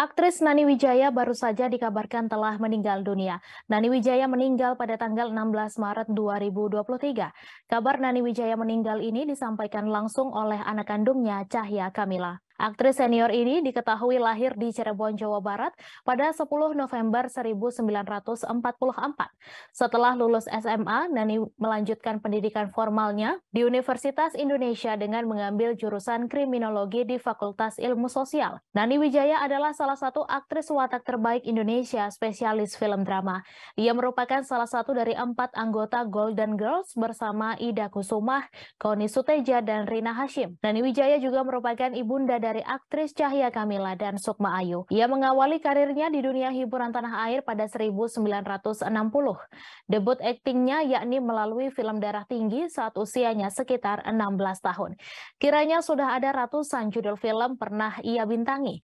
Aktris Nani Wijaya baru saja dikabarkan telah meninggal dunia. Nani Wijaya meninggal pada tanggal 16 Maret 2023. Kabar Nani Wijaya meninggal ini disampaikan langsung oleh anak kandungnya Cahya Kamila. Aktris senior ini diketahui lahir di Cirebon, Jawa Barat pada 10 November 1944. Setelah lulus SMA, Nani melanjutkan pendidikan formalnya di Universitas Indonesia dengan mengambil jurusan kriminologi di Fakultas Ilmu Sosial. Nani Wijaya adalah salah satu aktris watak terbaik Indonesia spesialis film drama. Ia merupakan salah satu dari empat anggota Golden Girls bersama Ida Kusumah, Koni Suteja, dan Rina Hashim. Nani Wijaya juga merupakan ibunda dari dari aktris Cahya Kamila dan Sukma Ayu. Ia mengawali karirnya di dunia hiburan tanah air pada 1960. Debut aktingnya yakni melalui film Darah Tinggi saat usianya sekitar 16 tahun. Kiranya sudah ada ratusan judul film pernah ia bintangi.